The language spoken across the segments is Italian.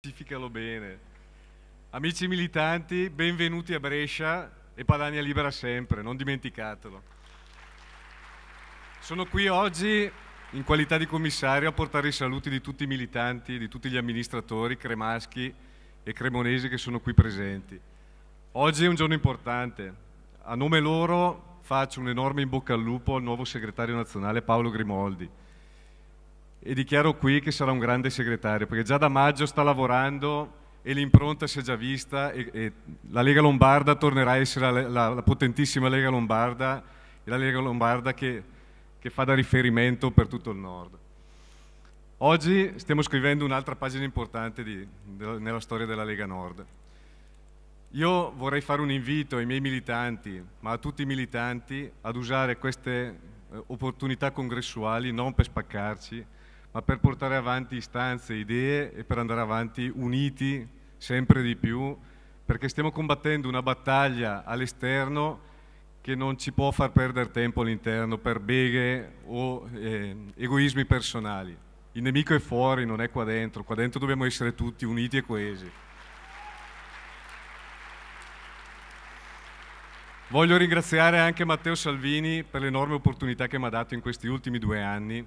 Specificalo bene. Amici militanti, benvenuti a Brescia e Padania Libera sempre, non dimenticatelo. Sono qui oggi in qualità di commissario a portare i saluti di tutti i militanti, di tutti gli amministratori cremaschi e cremonesi che sono qui presenti. Oggi è un giorno importante. A nome loro faccio un enorme in bocca al lupo al nuovo segretario nazionale Paolo Grimoldi e dichiaro qui che sarà un grande segretario, perché già da maggio sta lavorando e l'impronta si è già vista e, e la Lega Lombarda tornerà a essere la, la, la potentissima Lega Lombarda e la Lega Lombarda che, che fa da riferimento per tutto il nord. Oggi stiamo scrivendo un'altra pagina importante di, de, nella storia della Lega Nord. Io vorrei fare un invito ai miei militanti, ma a tutti i militanti, ad usare queste eh, opportunità congressuali non per spaccarci, ma per portare avanti istanze, idee e per andare avanti uniti sempre di più, perché stiamo combattendo una battaglia all'esterno che non ci può far perdere tempo all'interno per beghe o eh, egoismi personali. Il nemico è fuori, non è qua dentro, qua dentro dobbiamo essere tutti uniti e coesi. Voglio ringraziare anche Matteo Salvini per l'enorme opportunità che mi ha dato in questi ultimi due anni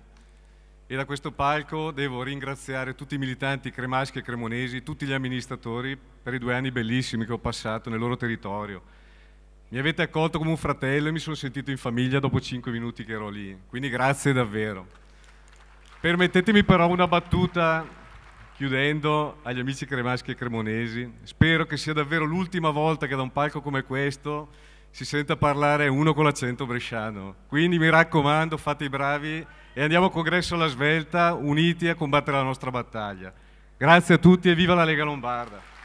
e da questo palco devo ringraziare tutti i militanti cremaschi e cremonesi, tutti gli amministratori per i due anni bellissimi che ho passato nel loro territorio. Mi avete accolto come un fratello e mi sono sentito in famiglia dopo cinque minuti che ero lì, quindi grazie davvero. Permettetemi però una battuta chiudendo agli amici cremaschi e cremonesi. Spero che sia davvero l'ultima volta che da un palco come questo si senta parlare uno con l'accento bresciano. Quindi mi raccomando, fate i bravi e andiamo a congresso alla svelta, uniti a combattere la nostra battaglia. Grazie a tutti e viva la Lega Lombarda!